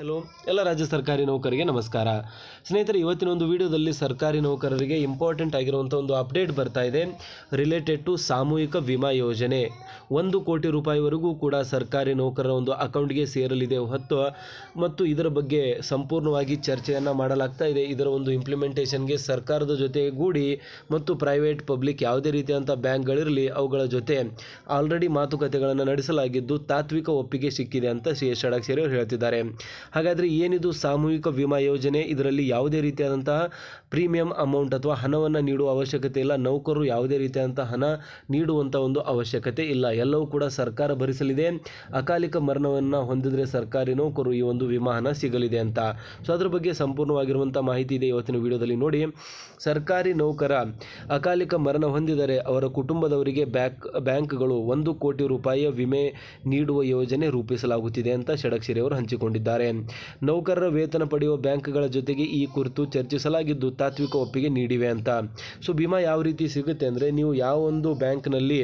hello ಎಲ್ಲ ರಾಜ್ಯ ಸರ್ಕಾರಿ ನೌಕರಿಗೆ ನಮಸ್ಕಾರ ಸ್ನೇಹಿತರೆ ಇವತ್ತಿನ ಒಂದು ವಿಡಿಯೋದಲ್ಲಿ ಸರ್ಕಾರಿ ನೌಕರರಿಗೆ ಇಂಪಾರ್ಟೆಂಟ್ ಆಗಿರುವಂಥ ಒಂದು ಅಪ್ಡೇಟ್ ಬರ್ತಾ ಇದೆ ರಿಲೇಟೆಡ್ ಟು ಸಾಮೂಹಿಕ ವಿಮಾ ಯೋಜನೆ ಒಂದು ಕೋಟಿ ರೂಪಾಯಿವರೆಗೂ ಕೂಡ ಸರ್ಕಾರಿ ನೌಕರರ ಒಂದು ಅಕೌಂಟ್ಗೆ ಸೇರಲಿದೆ ಹೊತ್ತು ಮತ್ತು ಇದರ ಬಗ್ಗೆ ಸಂಪೂರ್ಣವಾಗಿ ಚರ್ಚೆಯನ್ನು ಮಾಡಲಾಗ್ತಾ ಇದೆ ಇದರ ಒಂದು ಇಂಪ್ಲಿಮೆಂಟೇಷನ್ಗೆ ಸರ್ಕಾರದ ಜೊತೆಗೂಡಿ ಮತ್ತು ಪ್ರೈವೇಟ್ ಪಬ್ಲಿಕ್ ಯಾವುದೇ ರೀತಿಯಾದಂಥ ಬ್ಯಾಂಕ್ಗಳಿರಲಿ ಅವುಗಳ ಜೊತೆ ಆಲ್ರೆಡಿ ಮಾತುಕತೆಗಳನ್ನು ನಡೆಸಲಾಗಿದ್ದು ತಾತ್ವಿಕ ಒಪ್ಪಿಗೆ ಸಿಕ್ಕಿದೆ ಅಂತ ಸಿ ಎಸ್ ಹೇಳ್ತಿದ್ದಾರೆ ಹಾಗಾದರೆ ಏನಿದು ಸಾಮೂಹಿಕ ವಿಮಾ ಯೋಜನೆ ಇದರಲ್ಲಿ ಯಾವುದೇ ರೀತಿಯಾದಂತಹ ಪ್ರೀಮಿಯಂ ಅಮೌಂಟ್ ಅಥವಾ ಹಣವನ್ನು ನೀಡುವ ಅವಶ್ಯಕತೆ ಇಲ್ಲ ನೌಕರರು ಯಾವುದೇ ರೀತಿಯಾದಂಥ ಹಣ ನೀಡುವಂಥ ಒಂದು ಅವಶ್ಯಕತೆ ಇಲ್ಲ ಎಲ್ಲವೂ ಕೂಡ ಸರ್ಕಾರ ಭರಿಸಲಿದೆ ಅಕಾಲಿಕ ಮರಣವನ್ನು ಹೊಂದಿದರೆ ಸರ್ಕಾರಿ ನೌಕರು ಈ ಒಂದು ವಿಮಾನ ಸಿಗಲಿದೆ ಅಂತ ಸೊ ಅದ್ರ ಬಗ್ಗೆ ಸಂಪೂರ್ಣವಾಗಿರುವಂಥ ಮಾಹಿತಿ ಇದೆ ಇವತ್ತಿನ ವಿಡಿಯೋದಲ್ಲಿ ನೋಡಿ ಸರ್ಕಾರಿ ನೌಕರ ಅಕಾಲಿಕ ಮರಣ ಹೊಂದಿದರೆ ಅವರ ಕುಟುಂಬದವರಿಗೆ ಬ್ಯಾಕ್ ಬ್ಯಾಂಕ್ಗಳು ಒಂದು ಕೋಟಿ ರೂಪಾಯಿಯ ವಿಮೆ ನೀಡುವ ಯೋಜನೆ ರೂಪಿಸಲಾಗುತ್ತಿದೆ ಅಂತ ಷಡಕ್ಷರಿ ಅವರು ಹಂಚಿಕೊಂಡಿದ್ದಾರೆ ನೌಕರರ ವೇತನ ಪಡೆಯುವ ಬ್ಯಾಂಕ್ಗಳ ಜೊತೆಗೆ ಈ ಕುರಿತು ಚರ್ಚಿಸಲಾಗಿದ್ದು ತಾತ್ವಿಕ ಒಪ್ಪಿಗೆ ನೀಡಿವೆ ಅಂತ ಸೊ ಭೀಮಾ ಯಾವ ರೀತಿ ಸಿಗುತ್ತೆ ಅಂದರೆ ನೀವು ಯಾವ ಒಂದು ಬ್ಯಾಂಕ್ನಲ್ಲಿ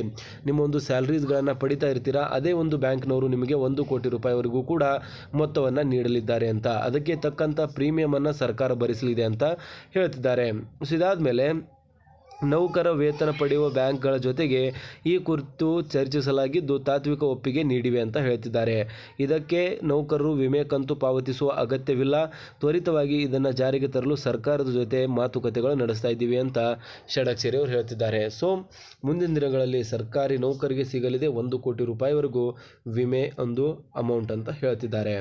ನಿಮ್ಮ ಒಂದು ಸ್ಯಾಲ್ರೀಸ್ ಸರ್ವಿಸ್ಗಳನ್ನು ಪಡಿತಾ ಇರ್ತೀರಾ ಅದೇ ಒಂದು ಬ್ಯಾಂಕ್ನವರು ನಿಮಗೆ ಒಂದು ಕೋಟಿ ರೂಪಾಯಿವರೆಗೂ ಕೂಡ ಮೊತ್ತವನ್ನು ನೀಡಲಿದ್ದಾರೆ ಅಂತ ಅದಕ್ಕೆ ತಕ್ಕಂಥ ಪ್ರೀಮಿಯಮನ್ನು ಸರ್ಕಾರ ಭರಿಸಲಿದೆ ಅಂತ ಹೇಳ್ತಿದ್ದಾರೆ ಸೊ ನೌಕರ ವೇತನ ಪಡೆಯುವ ಬ್ಯಾಂಕ್ಗಳ ಜೊತೆಗೆ ಈ ಕುರಿತು ಚರ್ಚಿಸಲಾಗಿದ್ದು ತಾತ್ವಿಕ ಒಪ್ಪಿಗೆ ನೀಡಿವೆ ಅಂತ ಹೇಳ್ತಿದ್ದಾರೆ ಇದಕ್ಕೆ ನೌಕರರು ವಿಮೆ ಕಂತು ಪಾವತಿಸುವ ಅಗತ್ಯವಿಲ್ಲ ತ್ವರಿತವಾಗಿ ಇದನ್ನು ಜಾರಿಗೆ ತರಲು ಸರ್ಕಾರದ ಜೊತೆ ಮಾತುಕತೆಗಳು ನಡೆಸ್ತಾ ಇದ್ದೀವಿ ಅಂತ ಷಡಕ್ಷರಿ ಅವರು ಹೇಳ್ತಿದ್ದಾರೆ ಸೊ ಮುಂದಿನ ದಿನಗಳಲ್ಲಿ ಸರ್ಕಾರಿ ನೌಕರಿಗೆ ಸಿಗಲಿದೆ ಒಂದು ಕೋಟಿ ರೂಪಾಯಿವರೆಗೂ ವಿಮೆ ಒಂದು ಅಮೌಂಟ್ ಅಂತ ಹೇಳ್ತಿದ್ದಾರೆ